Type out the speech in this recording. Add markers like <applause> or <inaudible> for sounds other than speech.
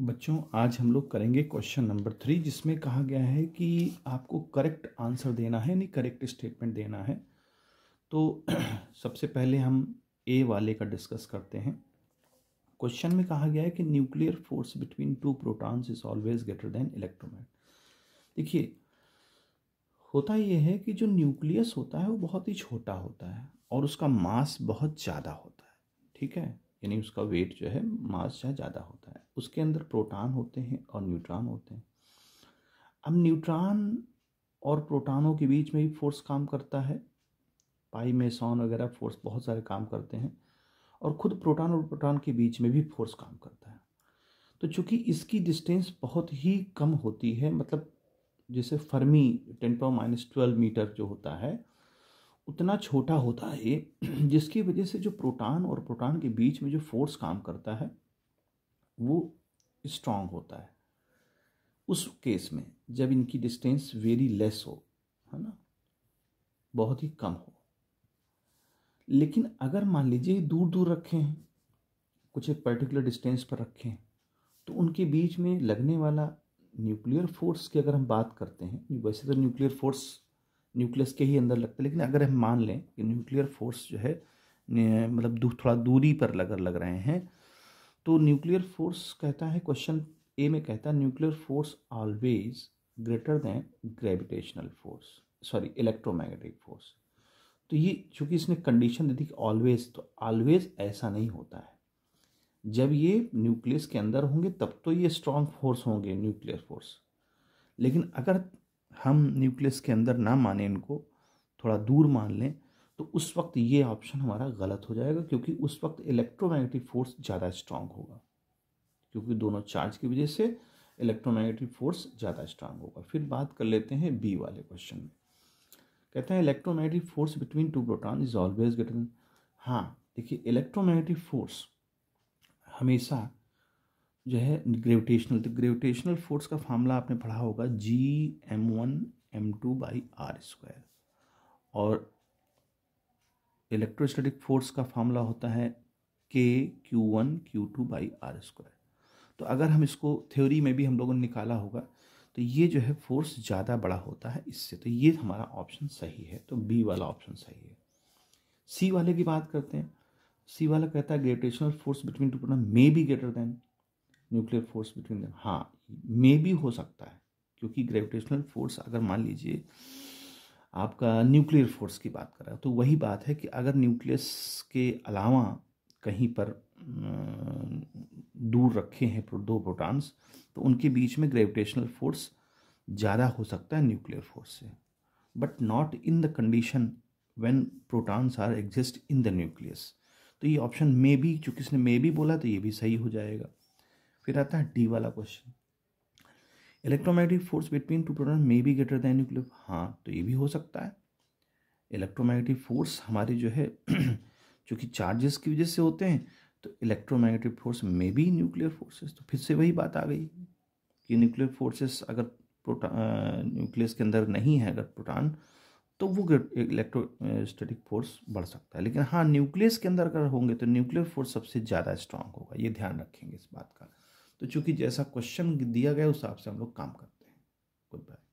बच्चों आज हम लोग करेंगे क्वेश्चन नंबर थ्री जिसमें कहा गया है कि आपको करेक्ट आंसर देना है यानी करेक्ट स्टेटमेंट देना है तो <clears throat> सबसे पहले हम ए वाले का डिस्कस करते हैं क्वेश्चन में कहा गया है कि nuclear force between two protons is always greater than electromagnet देखिए होता यह है कि जो न्यूक्लियस होता है वो बहुत ही छोटा होता है और उसका मास बहुत ज़्यादा होता है ठीक है यानी उसका वेट जो है मास ज़्यादा होता है उसके अंदर प्रोटॉन होते हैं और न्यूट्रॉन होते हैं अब न्यूट्रॉन और प्रोटॉनों के बीच में भी फोर्स काम करता है पाई मेसॉन वगैरह फोर्स बहुत सारे काम करते हैं और ख़ुद प्रोटॉन और प्रोटॉन के बीच में भी फोर्स काम करता है तो चूंकि इसकी डिस्टेंस बहुत ही कम होती है मतलब जैसे fermi ten power minus twelve metre जो होता है उतना छोटा होता है जिसकी वजह से जो प्रोटॉन और प्रोटॉन के बीच में जो फोर्स काम करता है वो स्ट्रांग होता है उस केस में जब इनकी डिस्टेंस वेरी लेस हो है ना बहुत ही कम हो लेकिन अगर मान लीजिए दूर दूर रखे हैं कुछ एक पर्टिकुलर डिस्टेंस पर रखे हैं तो उनके बीच में लगने वाला न्यूक्लियर फोर्स की अगर हम बात करते हैं वैसे तो न्यूक्लियर फोर्स न्यूक्लियस के ही अंदर लगता है लेकिन अगर हम मान लें कि न्यूक्लियर फोर्स जो है मतलब थोड़ा दूरी पर लग लग रहे हैं तो न्यूक्लियर फोर्स कहता है क्वेश्चन ए में कहता है nuclear force always greater than gravitational force sorry electromagnetic force तो ये चूंकि इसने कंडीशन दी थी कि ऑलवेज तो ऑलवेज ऐसा नहीं होता है जब ये न्यूक्लियस के अंदर होंगे तब तो ये स्ट्रॉन्ग फोर्स होंगे न्यूक्लियर फोर्स लेकिन अगर हम न्यूक्लियस के अंदर ना माने इनको थोड़ा दूर मान लें तो उस वक्त ये ऑप्शन हमारा गलत हो जाएगा क्योंकि उस वक्त इलेक्ट्रोमैग्नेटिक फोर्स ज़्यादा स्ट्रांग होगा क्योंकि दोनों चार्ज की वजह से इलेक्ट्रोमैग्नेटिक फोर्स ज़्यादा स्ट्रांग होगा फिर बात कर लेते हैं बी वाले क्वेश्चन में कहते हैं electromagnetic force between two proton is always greater हाँ देखिए इलेक्ट्रोमैग्नेटिक फोर्स हमेशा जो है ग्रेविटेशनल तो ग्रेविटेशनल फोर्स का फार्मूला आपने पढ़ा होगा G M one M two by R square और इलेक्ट्रोस्टैटिक फोर्स का फार्मूला होता है K Q one Q two by R square तो अगर हम इसको थ्योरी में भी हम लोगों ने निकाला होगा तो ये जो है फोर्स ज़्यादा बड़ा होता है इससे तो ये हमारा ऑप्शन सही है तो बी वाला ऑप्शन सही है सी वाले की बात करते हैं सी वाला कहता है gravitational force between two proton may be greater than nuclear force between then हाँ मे भी हो सकता है क्योंकि ग्रेविटेशनल फोर्स अगर मान लीजिए आपका न्यूक्लियर फोर्स की बात कर रहा है तो वही बात है कि अगर न्यूक्लियस के अलावा कहीं पर दूर रखे हैं दो प्रोटॉन्स तो उनके बीच में ग्रेविटेशनल फोर्स ज़्यादा हो सकता है न्यूक्लियर फोर्स से but not in the condition when protons are exist in the nucleus तो ये ऑप्शन मे भी चूँकि इसने मे भी बोला तो ये भी सही हो जाएगा फिर आता है डी वाला question electromagnetic force between two proton may be greater than nuclear हाँ तो ये भी हो सकता है इलेक्ट्रोमैग्नेटिक फोर्स हमारे जो है चूँकि <clears throat> चार्जेस की वजह से होते हैं तो electromagnetic force may be nuclear forces तो फिर से वही बात आ गई कि न्यूक्लियर फोर्सेस अगर प्रोटा न्यूक्लियस के अंदर नहीं है अगर प्रोटान तो वो इलेक्ट्रो स्टेटिक फोर्स बढ़ सकता है लेकिन हाँ न्यूक्लियस के अंदर अगर होंगे तो न्यूक्लियर फोर्स सबसे ज़्यादा स्ट्रांग होगा ये ध्यान रखेंगे इस बात का तो चूंकि जैसा क्वेश्चन दिया गया उस हिसाब से हम लोग काम करते हैं गुड बाय